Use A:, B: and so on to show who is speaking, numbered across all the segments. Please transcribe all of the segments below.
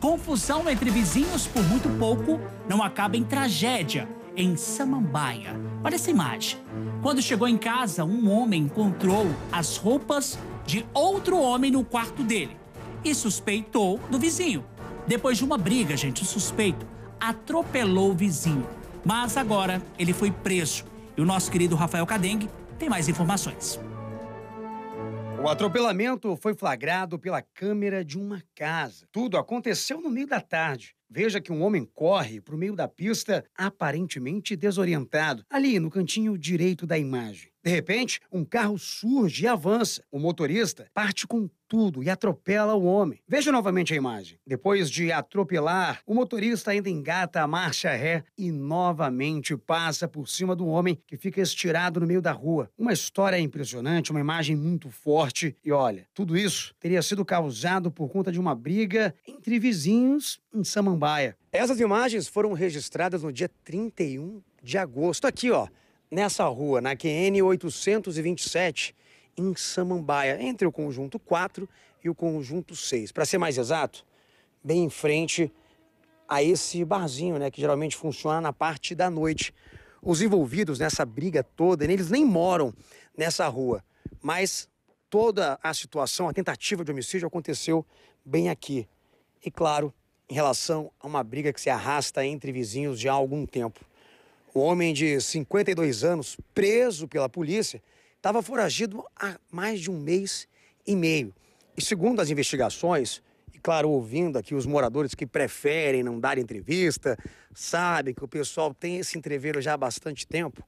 A: Confusão entre vizinhos por muito pouco não acaba em tragédia, em Samambaia. Olha essa imagem. Quando chegou em casa, um homem encontrou as roupas de outro homem no quarto dele e suspeitou do vizinho. Depois de uma briga, gente, o suspeito atropelou o vizinho. Mas agora ele foi preso. E o nosso querido Rafael Cadengue tem mais informações. O atropelamento foi flagrado pela câmera de uma casa. Tudo aconteceu no meio da tarde. Veja que um homem corre para o meio da pista, aparentemente desorientado, ali no cantinho direito da imagem. De repente, um carro surge e avança. O motorista parte com tudo e atropela o homem. Veja novamente a imagem. Depois de atropelar, o motorista ainda engata a marcha ré e novamente passa por cima do homem que fica estirado no meio da rua. Uma história impressionante, uma imagem muito forte. E olha, tudo isso teria sido causado por conta de uma briga entre vizinhos em Samambaia. Essas imagens foram registradas no dia 31 de agosto. Aqui, ó nessa rua, na QN 827, em Samambaia, entre o conjunto 4 e o conjunto 6. Para ser mais exato, bem em frente a esse barzinho, né, que geralmente funciona na parte da noite. Os envolvidos nessa briga toda, né, eles nem moram nessa rua, mas toda a situação, a tentativa de homicídio aconteceu bem aqui. E claro, em relação a uma briga que se arrasta entre vizinhos já há algum tempo. O homem de 52 anos, preso pela polícia, estava foragido há mais de um mês e meio. E segundo as investigações, e claro, ouvindo aqui os moradores que preferem não dar entrevista, sabem que o pessoal tem esse entreveiro já há bastante tempo.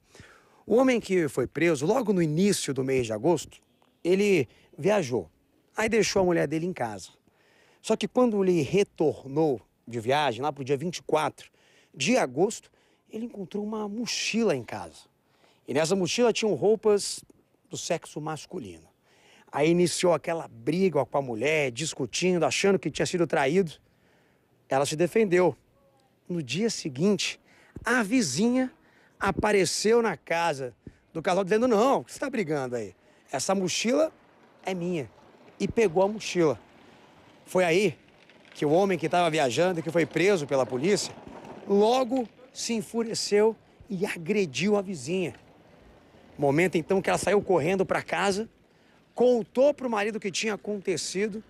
A: O homem que foi preso logo no início do mês de agosto, ele viajou. Aí deixou a mulher dele em casa. Só que quando ele retornou de viagem, lá para o dia 24 de agosto, ele encontrou uma mochila em casa. E nessa mochila tinham roupas do sexo masculino. Aí iniciou aquela briga com a mulher, discutindo, achando que tinha sido traído. Ela se defendeu. No dia seguinte, a vizinha apareceu na casa do casal dizendo: Não, o que você está brigando aí? Essa mochila é minha. E pegou a mochila. Foi aí que o homem que estava viajando, que foi preso pela polícia, logo se enfureceu e agrediu a vizinha. Momento então que ela saiu correndo para casa, contou para o marido o que tinha acontecido,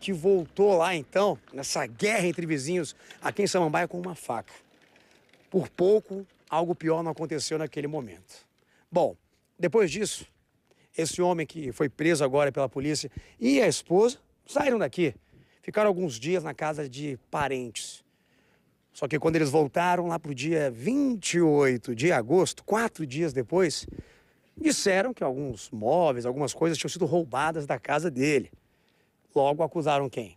A: que voltou lá então, nessa guerra entre vizinhos aqui em Samambaia com uma faca. Por pouco, algo pior não aconteceu naquele momento. Bom, depois disso, esse homem que foi preso agora pela polícia e a esposa saíram daqui. Ficaram alguns dias na casa de parentes. Só que quando eles voltaram lá para o dia 28 de agosto, quatro dias depois, disseram que alguns móveis, algumas coisas tinham sido roubadas da casa dele. Logo acusaram quem?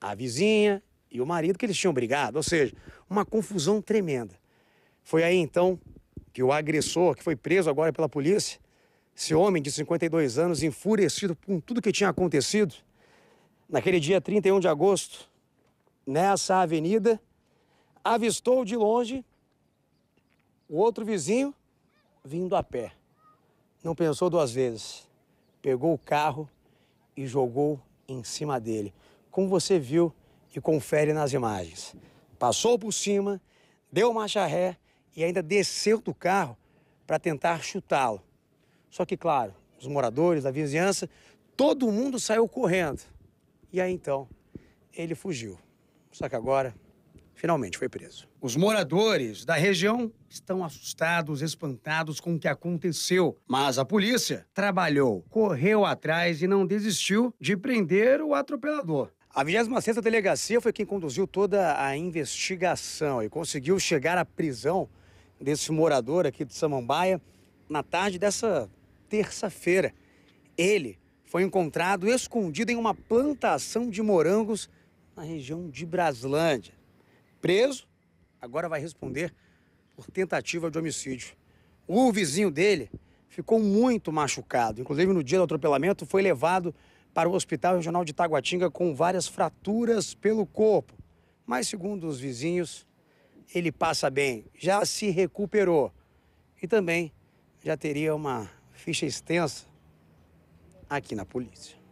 A: A vizinha e o marido que eles tinham brigado, ou seja, uma confusão tremenda. Foi aí então que o agressor, que foi preso agora pela polícia, esse homem de 52 anos, enfurecido com tudo que tinha acontecido, naquele dia 31 de agosto, nessa avenida, avistou de longe o outro vizinho vindo a pé. Não pensou duas vezes. Pegou o carro e jogou em cima dele, como você viu e confere nas imagens. Passou por cima, deu marcha ré e ainda desceu do carro para tentar chutá-lo. Só que, claro, os moradores, a vizinhança, todo mundo saiu correndo. E aí então, ele fugiu. Só que agora finalmente foi preso. Os moradores da região estão assustados, espantados com o que aconteceu, mas a polícia trabalhou, correu atrás e não desistiu de prender o atropelador. A 26ª Delegacia foi quem conduziu toda a investigação e conseguiu chegar à prisão desse morador aqui de Samambaia na tarde dessa terça-feira. Ele foi encontrado escondido em uma plantação de morangos na região de Braslândia preso, agora vai responder por tentativa de homicídio. O vizinho dele ficou muito machucado. Inclusive, no dia do atropelamento, foi levado para o Hospital Regional de Taguatinga com várias fraturas pelo corpo. Mas, segundo os vizinhos, ele passa bem, já se recuperou e também já teria uma ficha extensa aqui na polícia.